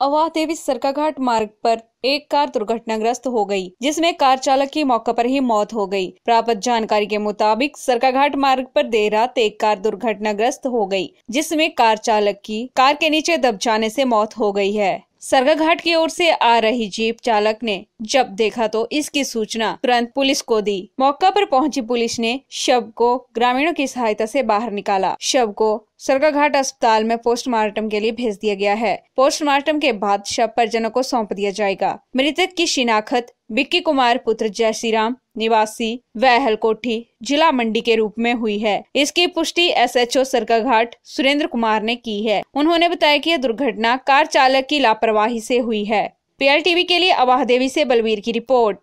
अवाह देवी सरकाघाट मार्ग पर एक कार दुर्घटनाग्रस्त हो गई जिसमें कार चालक की मौके पर ही मौत हो गई प्राप्त जानकारी के मुताबिक सरकाघाट मार्ग पर देर रात एक कार दुर्घटनाग्रस्त हो गई जिसमें कार चालक की कार के नीचे दब जाने से मौत हो गई है सरकाघाट की ओर से आ रही जीप चालक ने जब देखा तो इसकी सूचना तुरंत पुलिस को दी मौका पर पहुंची पुलिस ने शव को ग्रामीणों की सहायता से बाहर निकाला शव को सरगाघाट अस्पताल में पोस्टमार्टम के लिए भेज दिया गया है पोस्टमार्टम के बाद शव परिजनों को सौंप दिया जाएगा मृतक की शिनाखत बिक्की कुमार पुत्र जयसी राम निवासी वहल कोठी जिला मंडी के रूप में हुई है इसकी पुष्टि एसएचओ सरकाघाट सुरेंद्र कुमार ने की है उन्होंने बताया कि यह दुर्घटना कार चालक की लापरवाही से हुई है पीएल टीवी के लिए अवाह देवी से बलवीर की रिपोर्ट